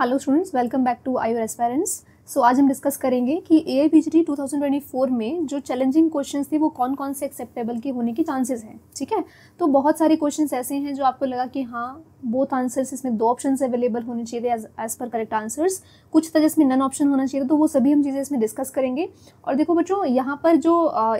Hello students welcome back to I aspirants so आज हम discuss करेंगे कि A I P two thousand twenty four में जो चैलेंजिंग क्वेश्चन थे वो कौन कौन से एक्सेप्टेबल के होने के चांसेस हैं ठीक है तो बहुत सारे क्वेश्चंस ऐसे हैं जो आपको लगा कि हाँ बोथ आंसर्स इसमें दो ऑप्शन अवेलेबल होने चाहिए एज पर करेक्ट आंसर्स कुछ था जिसमें नन ऑप्शन होना चाहिए तो वो सभी हम चीज़ें इसमें डिस्कस करेंगे और देखो बच्चों यहाँ पर जो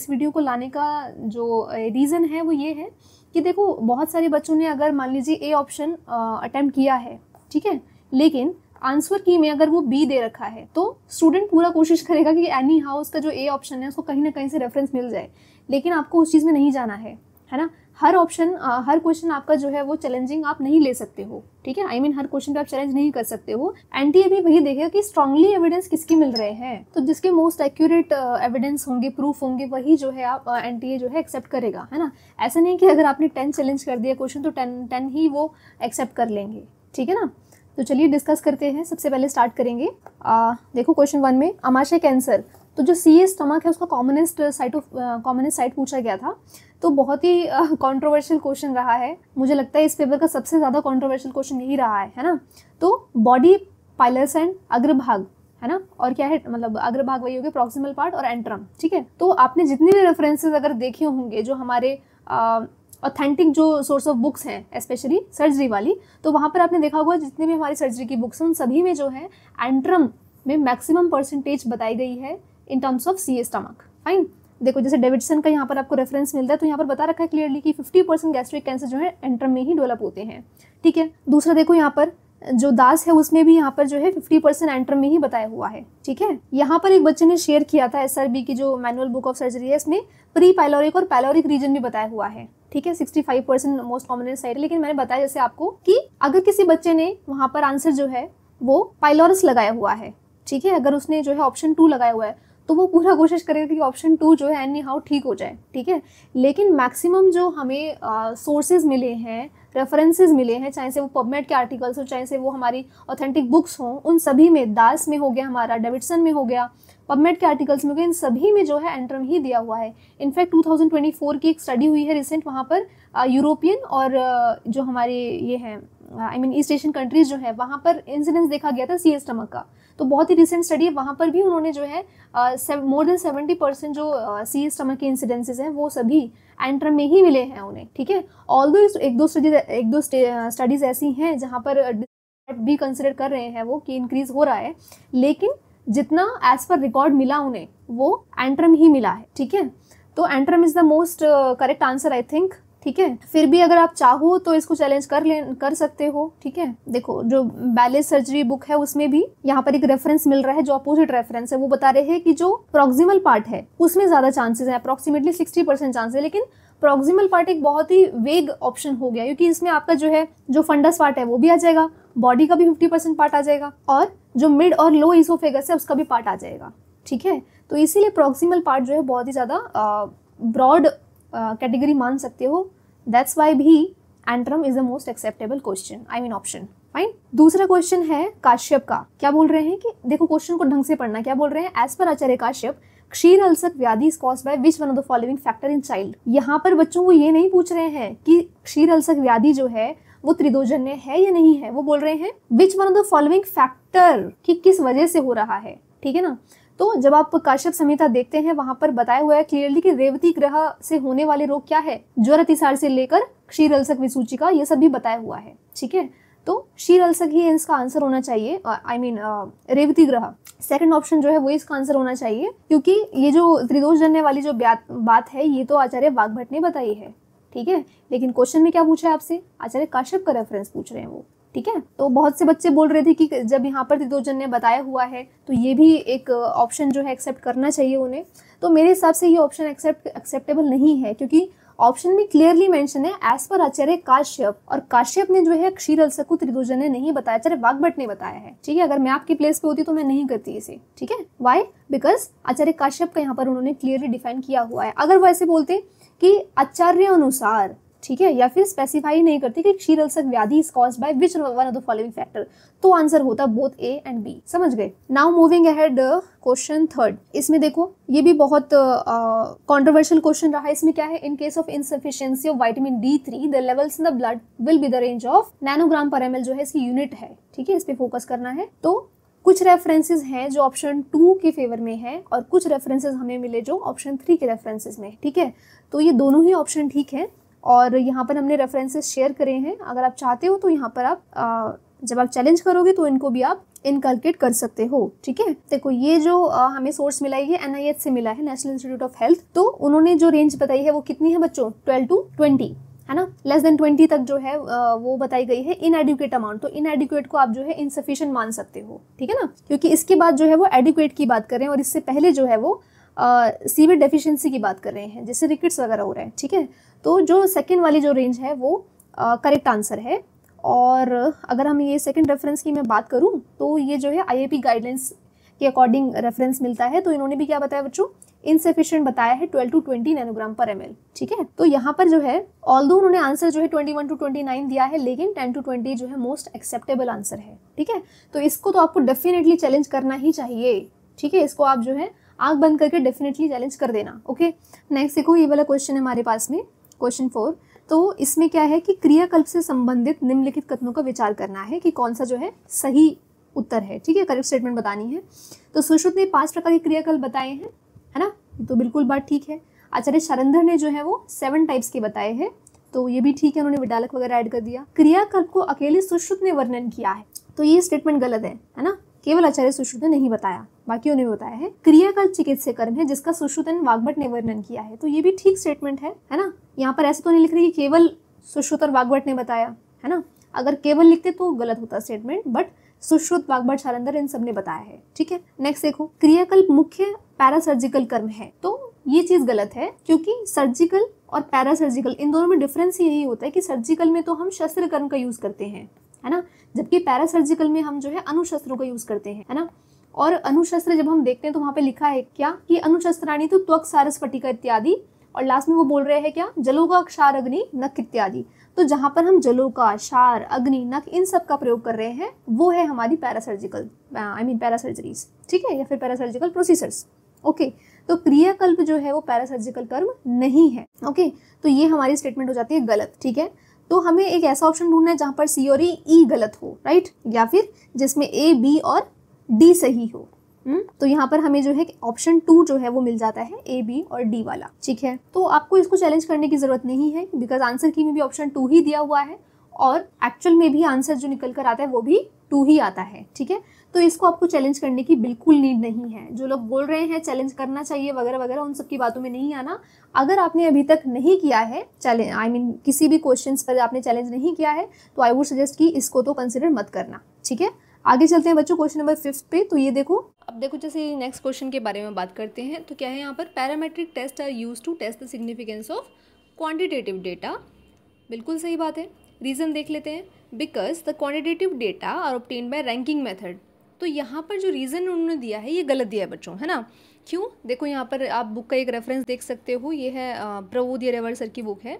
इस वीडियो को लाने का जो रीज़न है वो ये है कि देखो बहुत सारे बच्चों ने अगर मान लीजिए ए ऑप्शन अटैम्प्ट किया है ठीक है लेकिन आंसर की में अगर वो बी दे रखा है तो स्टूडेंट पूरा कोशिश करेगा कि एनी हाउ उसका जो ए ऑप्शन है उसको कहीं ना कहीं से रेफरेंस मिल जाए लेकिन आपको उस चीज़ में नहीं जाना है है ना हर ऑप्शन हर क्वेश्चन आपका जो है वो चैलेंजिंग आप नहीं ले सकते हो ठीक है आई I मीन mean, हर क्वेश्चन पे आप चैलेंज नहीं कर सकते हो ए भी वही देखेगा कि स्ट्रांगली एविडेंस किसके मिल रहे हैं तो जिसके मोस्ट एक्यूरेट एविडेंस होंगे प्रूफ होंगे वही जो है आप एन uh, जो है एक्सेप्ट करेगा है ना ऐसा नहीं कि अगर आपने टेन चैलेंज कर दिया क्वेश्चन तो टेन टेन ही वो एक्सेप्ट कर लेंगे ठीक है ना तो चलिए डिस्कस करते हैं सबसे पहले स्टार्ट करेंगे आ, देखो क्वेश्चन वन में अमाशय कैंसर तो जो सी एस स्टमक है उसका commonest site of commonest site पूछा गया था तो बहुत ही कंट्रोवर्शियल क्वेश्चन रहा है मुझे लगता है इस पेपर का सबसे ज़्यादा कंट्रोवर्शियल क्वेश्चन यही रहा है है ना तो बॉडी पाइलस एंड अग्रभाग है ना और क्या है मतलब अग्रभाग वही हो गया प्रॉक्सिमल पार्ट और एंट्रम ठीक है तो आपने जितने भी रेफरेंसेज अगर देखे होंगे जो हमारे uh, ऑथेंटिक जो सोर्स ऑफ बुक्स हैं स्पेशली सर्जरी वाली तो वहाँ पर आपने देखा होगा जितने भी हमारी सर्जरी की बुक्स हैं उन सभी में जो है एंट्रम में मैक्सिमम परसेंटेज बताई गई है in terms of C A stomach fine देखो जैसे डेविडसन का यहाँ पर आपको रेफरेंस मिलता है तो यहाँ पर बता रखा है क्लियरली कि फिफ्टी परसेंट गैस्ट्रिक कैंसर जो है एंट्रम में ही डेवलप होते हैं ठीक है दूसरा देखो यहाँ पर जो दास है उसमें भी यहाँ पर जो है फिफ्टी परसेंट एंटर में ही बताया हुआ है ठीक है यहाँ पर एक बच्चे ने शेयर किया था एस की जो मैनुअल बुक ऑफ सर्जरी है इसमें प्री पैलोरिक और पैलोरिक रीजन भी बताया हुआ है ठीक है five percent most common side है लेकिन मैंने बताया जैसे आपको कि अगर किसी बच्चे ने वहाँ पर आंसर जो है वो पाइलोरस लगाया हुआ है ठीक है अगर उसने जो है ऑप्शन टू लगाया हुआ है तो वो पूरा कोशिश करेगा कि ऑप्शन टू जो है एनी हाउ ठीक हो जाए ठीक है लेकिन मैक्सिमम जो हमें सोर्सेज मिले हैं रेफरेंसेज मिले हैं चाहे से वो पबमेट के आर्टिकल्स हो चाहे से वो हमारी ऑथेंटिक बुक्स हों उन सभी में दास में हो गया हमारा डेविडसन में हो गया पबमेट के आर्टिकल्स में हो गया इन सभी में जो है एंट्रम ही दिया हुआ है इनफैक्ट 2024 की एक स्टडी हुई है रिसेंट वहाँ पर यूरोपियन uh, और uh, जो हमारे ये हैं I mean East Asian countries जो है वहाँ पर इंसिडेंस देखा गया था सी एस टमक का तो बहुत ही रिसेंट स्टडी है वहाँ पर भी उन्होंने जो है मोर देन सेवेंटी परसेंट जो सी स्टमक के इंसिडेंसेज हैं वो सभी एंट्रम में ही मिले हैं उन्हें ठीक है ऑल दो एक दो स्टडीज एक दो स्टडीज़ ऐसी हैं जहाँ पर भी कंसिडर कर रहे हैं वो कि इंक्रीज़ हो रहा है लेकिन जितना एज पर रिकॉर्ड मिला उन्हें वो एंट्रम ही मिला है ठीक है तो antrum is the most correct answer I think ठीक है फिर भी अगर आप चाहो तो इसको चैलेंज कर ले कर सकते हो ठीक है देखो जो बैले सर्जरी बुक है उसमें भी यहाँ पर एक रेफरेंस मिल रहा है जो अपोजिट रेफरेंस है वो बता रहे हैं कि जो प्रोक्सिमल पार्ट है उसमें ज्यादा चांसेस है अप्रोक्सीमेटली सिक्सटी परसेंट चांस है लेकिन प्रोक्सिमल पार्ट एक बहुत ही वेग ऑप्शन हो गया क्योंकि इसमें आपका जो है जो फंडस पार्ट है वो भी आ जाएगा बॉडी का भी फिफ्टी परसेंट पार्ट आ जाएगा और जो मिड और लो इसोफेगस है उसका भी पार्ट आ जाएगा ठीक है तो इसीलिए प्रोक्सिमल पार्ट जो है बहुत ही ज़्यादा ब्रॉड कैटेगरी uh, मान सकते हो दैट्स वाई भी antrum is the most acceptable question I mean option fine दूसरा क्वेश्चन है काश्यप का क्या बोल रहे हैं कि देखो क्वेश्चन को ढंग से पढ़ना क्या बोल रहे हैं एज पर आचार्य काश्यप क्षीर अल्सर व्याधि is cause by which one of the following factor in child यहाँ पर बच्चों को ये नहीं पूछ रहे हैं कि क्षीर अल्सर व्याधि जो है वो त्रिदोजन्य है या नहीं है वो बोल रहे हैं which one of the following factor कि किस वजह से हो रहा है ठीक है ना तो जब आप काश्यप संहिता देखते हैं वहां पर बताया हुआ है क्लियरली कि रेवती ग्रह से होने वाले रोग क्या है ज्वर अतिसार से लेकर क्षीर अलसक का ये सब भी बताया हुआ है ठीक है तो क्षीर अलसक ही इसका आंसर होना चाहिए आई मीन रेवती ग्रह सेकंड ऑप्शन जो है वो इसका आंसर होना चाहिए क्योंकि ये जो त्रिदोष जन्य वाली जो बात है ये तो आचार्य वाग्भट ने बताई है ठीक है लेकिन क्वेश्चन में क्या पूछा है आपसे आचार्य काश्यप का रेफरेंस पूछ रहे हैं वो ठीक है तो बहुत से बच्चे बोल रहे थे कि जब यहाँ पर तिदोजन ने बताया हुआ है तो ये भी एक ऑप्शन जो है एक्सेप्ट करना चाहिए उन्हें तो मेरे हिसाब से ये ऑप्शन एक्सेप्ट एक्सेप्टेबल नहीं है क्योंकि ऑप्शन में क्लियरली मेंशन है एज पर आचार्य काश्यप और काश्यप ने जो है क्षीर अलसक को त्रिभुजन ने नहीं बताया आचार्य वागभट ने बताया है ठीक है अगर मैं आपकी प्लेस पे होती तो मैं नहीं करती इसे ठीक है वाई बिकॉज आचार्य काश्यप का यहाँ पर उन्होंने क्लियरली डिफाइन किया हुआ है अगर वो ऐसे बोलते कि आचार्य अनुसार ठीक है या फिर स्पेसिफाई नहीं करती कि क्षीर अलसक व्याधि is cause by which one of the following factor तो आंसर होता बोथ ए एंड बी समझ गए now moving ahead question third इसमें देखो ये भी बहुत कॉन्ट्रोवर्शियल uh, क्वेश्चन रहा इसमें क्या है in case of insufficiency of vitamin D three the levels in the blood will be the range of nanogram per M जो है इसकी यूनिट है ठीक है इस पर फोकस करना है तो कुछ रेफरेंसेस हैं जो ऑप्शन टू के फेवर में है और कुछ रेफरेंसेस हमें मिले जो ऑप्शन थ्री के रेफरेंसेस में ठीक है तो ये दोनों ही ऑप्शन ठीक है और यहाँ पर हमने रेफरेंसेस शेयर करे हैं अगर आप चाहते हो तो यहाँ पर आप आ, जब आप चैलेंज करोगे तो इनको भी आप इनकलकेट कर सकते हो ठीक है देखो ये जो आ, हमें सोर्स मिला है एन से मिला है नेशनल इंस्टीट्यूट ऑफ हेल्थ तो उन्होंने जो रेंज बताई है वो कितनी है बच्चों ट्वेल्व टू ट्वेंटी है ना लेस देन ट्वेंटी तक जो है वो बताई गई है इन एडुकेट अमाउंट तो इन एडुकेट को आप जो है इनसफिशियंट मान सकते हो ठीक है ना क्योंकि इसके बाद जो है वो एडुकेट की बात कर रहे हैं और इससे पहले जो है वो सीवियर डेफिशिएंसी की बात कर रहे हैं जैसे रिकेट्स वगैरह हो रहे हैं ठीक है तो जो सेकेंड वाली जो रेंज है वो करेक्ट आंसर है और अगर हम ये सेकेंड रेफरेंस की मैं बात करूँ तो ये जो है आई गाइडलाइंस के अकॉर्डिंग रेफरेंस मिलता है तो इन्होंने भी क्या बताया बच्चों इनसेफिशियंट बताया है 12 टू 20 नैनोग्राम पर एम ठीक है तो यहाँ पर जो है ऑल दो उन्होंने आंसर जो है 21 टू 29 दिया है लेकिन 10 टू 20 जो है मोस्ट एक्सेप्टेबल आंसर है ठीक है तो इसको तो आपको डेफिनेटली चैलेंज करना ही चाहिए ठीक है इसको आप जो है आग बंद करके डेफिनेटली चैलेंज कर देना ओके नेक्स्ट देखो ये वाला क्वेश्चन है हमारे पास में क्वेश्चन फोर तो इसमें क्या है कि क्रियाकल्प से संबंधित निम्नलिखित कथनों का विचार करना है कि कौन सा जो है सही उत्तर है ठीक है करेक्ट स्टेटमेंट बतानी है तो सुश्रुत ने पांच प्रकार के क्रियाकल्प बताए हैं है ना तो बिल्कुल बात ठीक है आचार्य शरंधर ने जो है वो सेवन टाइप्स के बताए हैं तो ये भी ठीक है उन्होंने विडालक वगैरह ऐड कर दिया क्रियाकल्प को अकेले सुश्रुत ने वर्णन किया है तो ये स्टेटमेंट गलत है है ना केवल आचार्य सुश्रुत ने नहीं बताया बाकी उन्हें बताया है क्रिया का चिकित्सक कर्म है जिसका सुश्रुतन वाग्भट ने वर्णन किया है तो ये भी ठीक स्टेटमेंट है है ना यहाँ पर ऐसे तो नहीं लिख रही कि केवल सुश्रुत और वाग्भट ने बताया है ना अगर केवल लिखते तो गलत होता स्टेटमेंट बट सुश्रुत वाग्भट शालंदर इन सब ने बताया है ठीक है नेक्स्ट देखो क्रियाकल्प मुख्य पैरासर्जिकल कर्म है तो ये चीज गलत है क्योंकि सर्जिकल और पैरासर्जिकल इन दोनों में डिफरेंस यही होता है कि सर्जिकल में तो हम शस्त्र कर्म का यूज करते हैं है ना जबकि पैरासर्जिकल में हम जो है अनुशस्त्रों का यूज करते हैं है ना और अनुशस्त्र जब हम देखते हैं तो वहाँ पे लिखा है क्या कि अनुशस्त्राणी तो त्वक सारस फटिका इत्यादि और लास्ट में वो बोल रहे हैं क्या जलो का क्षार अग्नि नख इत्यादि तो जहाँ पर हम जलो का क्षार अग्नि नख इन सब का प्रयोग कर रहे हैं वो है हमारी पैरासर्जिकल आई मीन पैरासर्जरीज ठीक है या फिर पैरासर्जिकल प्रोसीजर्स ओके तो क्रियाकल्प जो है वो पैरासर्जिकल कर्म नहीं है ओके तो ये हमारी स्टेटमेंट हो जाती है गलत ठीक है तो हमें एक ऐसा ऑप्शन ढूंढना है जहाँ पर सी और ई e, e, गलत हो राइट या फिर जिसमें ए बी और डी सही हो हुँ? हम्म? तो यहाँ पर हमें जो है ऑप्शन टू जो है वो मिल जाता है ए बी और डी वाला ठीक है तो आपको इसको चैलेंज करने की ज़रूरत नहीं है बिकॉज आंसर की में भी ऑप्शन टू ही दिया हुआ है और एक्चुअल में भी आंसर जो निकल कर आता है वो भी टू ही आता है ठीक है तो इसको आपको चैलेंज करने की बिल्कुल नीड नहीं है जो लोग बोल रहे हैं चैलेंज करना चाहिए वगैरह वगैरह उन सबकी बातों में नहीं आना अगर आपने अभी तक नहीं किया है चैलेंज आई मीन किसी भी क्वेश्चन पर आपने चैलेंज नहीं किया है तो आई वुड सजेस्ट कि इसको तो कंसिडर मत करना ठीक है आगे चलते हैं बच्चों क्वेश्चन नंबर फिफ्थ पे तो ये देखो अब देखो जैसे नेक्स्ट क्वेश्चन के बारे में बात करते हैं तो क्या है यहाँ पर parametric test are use to test the significance of quantitative data बिल्कुल सही बात है रीज़न देख लेते हैं because the quantitative data are obtain by ranking method तो यहाँ पर जो रीज़न उन्होंने दिया है ये गलत दिया है बच्चों है ना क्यों देखो यहाँ पर आप बुक का एक रेफरेंस देख सकते हो ये है प्रबोधिया रेवर सर की बुक है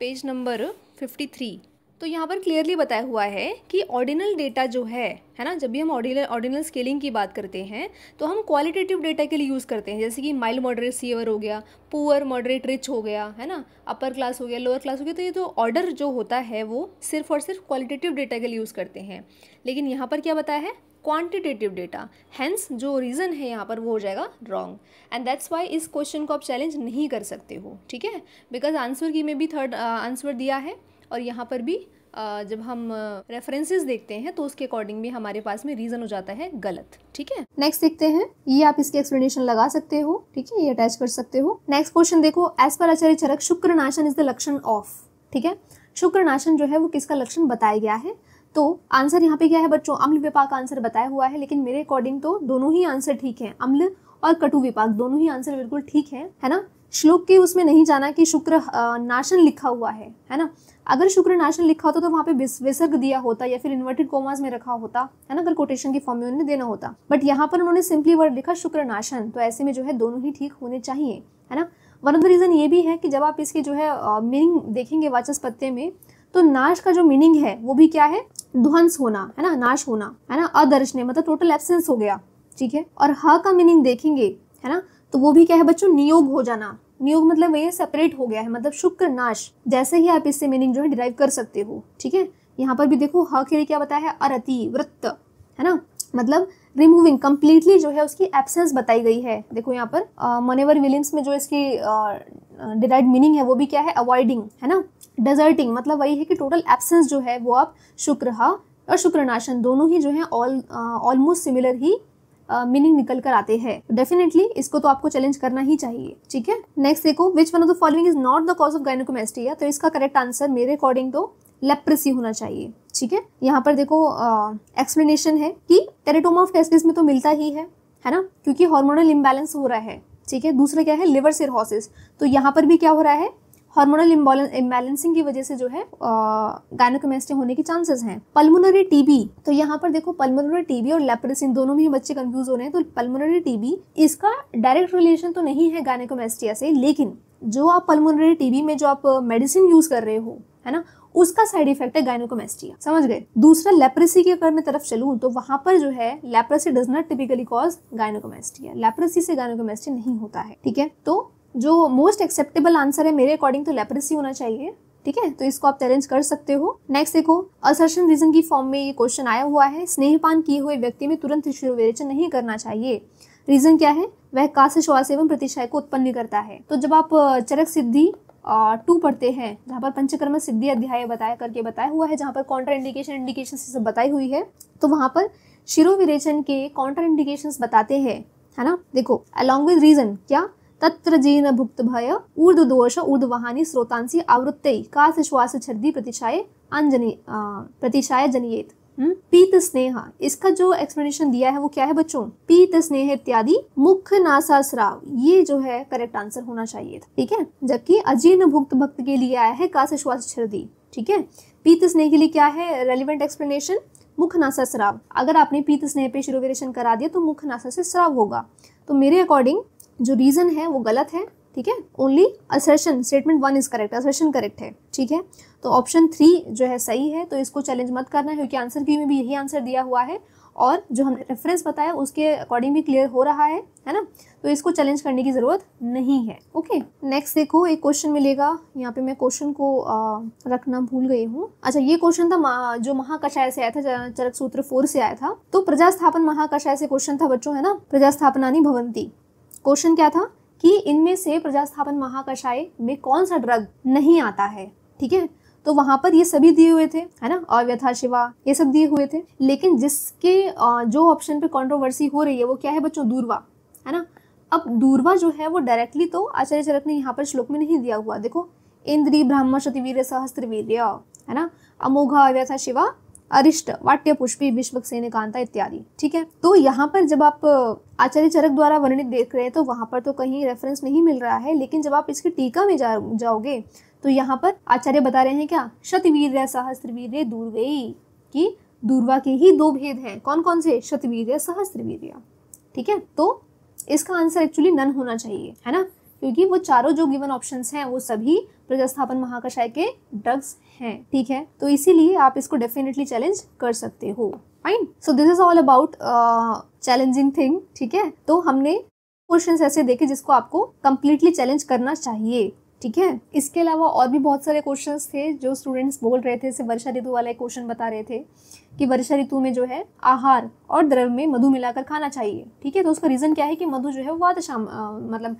पेज नंबर फिफ्टी थ्री तो यहाँ पर क्लियरली बताया हुआ है कि ऑर्डिनल डेटा जो है है ना जब भी हम ऑर्डिनल ऑर्डिनल स्केलिंग की बात करते हैं तो हम क्वालिटेटिव डेटा के लिए यूज़ करते हैं जैसे कि माइल्ड मॉडरेट सीवर हो गया पुअर मॉडरेट रिच हो गया है ना अपर क्लास हो गया लोअर क्लास हो गया तो ये तो ऑर्डर जो होता है वो सिर्फ और सिर्फ क्वालिटेटिव डेटा के लिए यूज़ करते हैं लेकिन यहाँ पर क्या बताया है क्वांटिटेटिव डेटा हैंस जो रीज़न है यहाँ पर वो हो जाएगा रॉन्ग एंड दैट्स वाई इस क्वेश्चन को आप चैलेंज नहीं कर सकते हो ठीक है बिकॉज आंसर की में भी थर्ड आंसर uh, दिया है और यहाँ पर भी uh, जब हम रेफरेंसेस uh, देखते हैं तो उसके अकॉर्डिंग भी हमारे पास में रीज़न हो जाता है गलत ठीक है नेक्स्ट देखते हैं ये आप इसकी एक्सप्लेनेशन लगा सकते हो ठीक है ये अटैच कर सकते हो नेक्स्ट क्वेश्चन देखो एज पर आचार्य चरक शुक्रनाशन इज द लक्षण ऑफ ठीक है शुक्रनाशन जो है वो किसका लक्षण बताया गया है तो आंसर यहाँ पे क्या है बच्चों अम्ल विपाक आंसर बताया हुआ है लेकिन मेरे अकॉर्डिंग तो दोनों ही आंसर ठीक है अम्ल और कटु विपाक दोनों ही आंसर बिल्कुल ठीक है है ना श्लोक के उसमें नहीं जाना कि शुक्र नाशन लिखा हुआ है है ना अगर शुक्र नाशन लिखा होता तो वहाँ पे विसर्ग दिया होता या फिर इन्वर्टेड कोमाज में रखा होता है ना अगर कोटेशन की फॉर्म में उन्हें देना होता बट यहाँ पर उन्होंने सिंपली वर्ड लिखा शुक्र नाशन तो ऐसे में जो है दोनों ही ठीक होने चाहिए है ना वन ऑफ द रीज़न ये भी है कि जब आप इसकी जो है मीनिंग देखेंगे वाचस्पत्य में तो नाश का जो मीनिंग है वो भी क्या है ध्वंस होना है ना नाश होना है ना अदर्शनीय मतलब टोटल एब्सेंस हो गया ठीक है और ह का मीनिंग देखेंगे है ना तो वो भी क्या है बच्चों नियोग हो जाना नियोग मतलब वही सेपरेट हो गया है मतलब शुक्र नाश जैसे ही आप इससे मीनिंग जो है डिराइव कर सकते हो ठीक है यहाँ पर भी देखो ह के लिए क्या बताया है अरति वृत्त है ना मतलब रिमूविंग कम्प्लीटली जो है उसकी एब्सेंस बताई गई है देखो यहाँ पर मनेवर विलियम्स में जो इसकी डिराइव मीनिंग है वो भी क्या है अवॉइडिंग है ना डेजर्टिंग मतलब वही है कि टोटल एब्सेंस जो है वो आप शुक्रहा और शुक्रनाशन दोनों ही जो है ऑलमोस्ट सिमिलर ही मीनिंग uh, निकल कर आते हैं डेफिनेटली इसको तो आपको चैलेंज करना ही चाहिए ठीक है नेक्स्ट देखो which one of the following is not the cause of gynecomastia तो इसका करेक्ट आंसर मेरे अकॉर्डिंग तो लेप्रेसी होना चाहिए ठीक है यहाँ पर देखो एक्सप्लेनेशन uh, है कि टेरेटोमा ऑफ टेस्टिस में तो मिलता ही है है ना क्योंकि हार्मोनल इम्बैलेंस हो रहा है ठीक है दूसरा क्या है लिवर सिरहोसिस तो यहाँ पर भी क्या हो रहा है हार्मोनल इम्बैलेंसिंग की वजह से जो है गायनोकमेस्टिया होने के चांसेस हैं पल्मोनरी टीबी तो यहाँ पर देखो पल्मोनरी टीबी और लेप्रेसिन दोनों में ही बच्चे कंफ्यूज हो रहे हैं तो पल्मोनरी टीबी इसका डायरेक्ट रिलेशन तो नहीं है गायनोकोमेस्टिया से लेकिन जो आप पल्मोनरी टीबी में जो आप मेडिसिन यूज कर रहे हो है ना उसका साइड इफेक्ट है गायनोकोमेस्टिया समझ गए दूसरा लेप्रेसी की अगर मैं तरफ चलू तो वहां पर जो है leprosy does not typically cause gynecomastia leprosy से गायनोकोमेस्टिया नहीं होता है ठीक है तो जो मोस्ट एक्सेप्टेबल आंसर है मेरे अकॉर्डिंग तो लेपरेसी होना चाहिए ठीक है तो इसको आप चैलेंज कर सकते हो नेक्स्ट देखो असर्शन रीजन की फॉर्म में ये क्वेश्चन आया हुआ है स्नेहपान किए हुए व्यक्ति में तुरंत विरेचन नहीं करना चाहिए रीजन क्या है वह काश श्वास एवं प्रतिशय को उत्पन्न करता है तो जब आप चरक सिद्धि टू पढ़ते हैं जहाँ पर पंचकर्म सिद्धि अध्याय बताया करके बताया हुआ है जहाँ पर काउंटर इंडिकेशन इंडिकेशन सब बताई हुई है तो वहाँ पर शिरो विरेचन के काउंटर इंडिकेशन बताते हैं है ना देखो अलॉन्ग विद रीजन क्या तत्र जेन भुक्त भय ऊर्ध्वदोष ऊर्ध्ववाहानी स्रोतांसी आवृत्तई का श्वास छर्दी प्रतिशाय अंजनी प्रतिशाय जनियेत पीत स्नेह इसका जो एक्सप्लेनेशन दिया है वो क्या है बच्चों पीत स्नेह इत्यादि मुख नासा स्राव ये जो है करेक्ट आंसर होना चाहिए था ठीक है जबकि अजीर्ण भुक्त भक्त के लिए आया है काश श्वास छर्दी ठीक है पीत स्नेह के लिए क्या है रेलिवेंट एक्सप्लेनेशन मुख नासा स्राव अगर आपने पीत स्नेह पे शिरोवेशन करा दिया तो मुख नासा से स्राव होगा तो मेरे अकॉर्डिंग जो रीज़न है वो गलत है ठीक है only assertion statement one is correct assertion correct है ठीक है तो ऑप्शन थ्री जो है सही है तो इसको चैलेंज मत करना क्योंकि आंसर क्यू में भी यही आंसर दिया हुआ है और जो हमने रेफरेंस बताया उसके अकॉर्डिंग भी क्लियर हो रहा है है ना तो इसको चैलेंज करने की ज़रूरत नहीं है ओके नेक्स्ट देखो एक क्वेश्चन मिलेगा यहाँ पे मैं क्वेश्चन को आ, रखना भूल गई हूँ अच्छा ये क्वेश्चन था महा, जो महाकषाय से आया था चरक सूत्र फोर से आया था तो प्रजास्थापन स्थापन महाकषाय से क्वेश्चन था बच्चों है ना प्रजास्थापना स्थापनानी भवंती क्वेश्चन क्या था कि इनमें से प्रजास्थापन महाकषाय में कौन सा ड्रग नहीं आता है ठीक है तो वहां पर ये सभी दिए हुए थे है ना अव्यथा शिवा ये सब दिए हुए थे लेकिन जिसके जो ऑप्शन पे कंट्रोवर्सी हो रही है वो क्या है बच्चों दूरवा है ना अब दूरवा जो है वो डायरेक्टली तो आचार्य चरक ने यहाँ पर श्लोक में नहीं दिया हुआ देखो इंद्री ब्राह्मण सहस्त्र वीर है ना अमोघा अव्यथा शिवा अरिष्ट वाट्य पुष्पी भीष्मसेन कांता इत्यादि ठीक है तो यहाँ पर जब आप आचार्य चरक द्वारा वर्णित देख रहे हैं तो वहाँ पर तो कहीं रेफरेंस नहीं मिल रहा है लेकिन जब आप इसके टीका में जा, जाओगे तो यहाँ पर आचार्य बता रहे हैं क्या शतवीर सहस्त्रवीर दूरवेई की दूरवा के ही दो भेद हैं कौन कौन से शतवीर सहस्त्रवीर ठीक है तो इसका आंसर एक्चुअली नन होना चाहिए है ना क्योंकि वो चारों जो गिवन ऑप्शन हैं वो सभी प्रजास्थापन महाकषाय के ड्रग्स हैं ठीक है तो इसीलिए आप इसको डेफिनेटली चैलेंज कर सकते हो fine so this is all about challenging thing ठीक है तो हमने क्वेश्चन ऐसे देखे जिसको आपको कम्प्लीटली चैलेंज करना चाहिए ठीक है इसके अलावा और भी बहुत सारे क्वेश्चंस थे जो स्टूडेंट्स बोल रहे थे जैसे वर्षा ऋतु वाला एक क्वेश्चन बता रहे थे कि वर्षा ऋतु में जो है आहार और द्रव में मधु मिलाकर खाना चाहिए ठीक है तो उसका रीज़न क्या है कि मधु जो है वात शाम आ, मतलब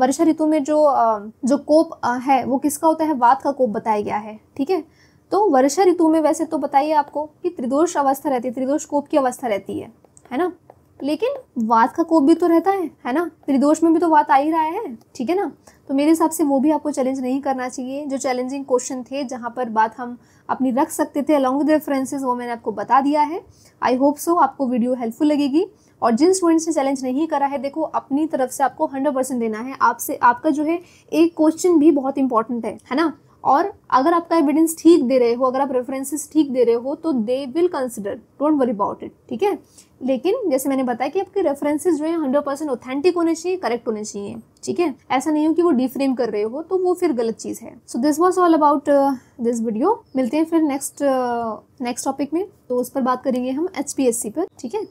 वर्षा ऋतु में जो आ, जो कोप आ, है वो किसका होता है वात का कोप बताया गया है ठीक है तो वर्षा ऋतु में वैसे तो बताइए आपको कि त्रिदोष अवस्था रहती है त्रिदोष कोप की अवस्था रहती है है ना लेकिन वात का कोप भी तो रहता है है ना त्रिदोष में भी तो वात आ ही रहा है ठीक है ना तो मेरे हिसाब से वो भी आपको चैलेंज नहीं करना चाहिए जो चैलेंजिंग क्वेश्चन थे जहाँ पर बात हम अपनी रख सकते थे अलॉन्ग विद रेफरेंसेज वो मैंने आपको बता दिया है आई होप सो आपको वीडियो हेल्पफुल लगेगी और जिन स्टूडेंट्स ने चैलेंज नहीं करा है देखो अपनी तरफ से आपको हंड्रेड परसेंट देना है आपसे आपका जो है एक क्वेश्चन भी बहुत इंपॉर्टेंट है है ना और अगर आपका एविडेंस ठीक दे रहे हो अगर आप रेफरेंसेस ठीक दे रहे हो तो they will consider don't worry about it ठीक है लेकिन जैसे मैंने बताया कि आपके रेफरेंसेस जो है हंड्रेड परसेंट ऑथेंटिक होने चाहिए करेक्ट होने चाहिए ठीक है ऐसा नहीं हो कि वो डिफ्रेम कर रहे हो तो वो फिर गलत चीज़ है so this was all about this video मिलते हैं फिर नेक्स्ट नेक्स्ट टॉपिक में तो उस पर बात करेंगे हम एच पर ठीक है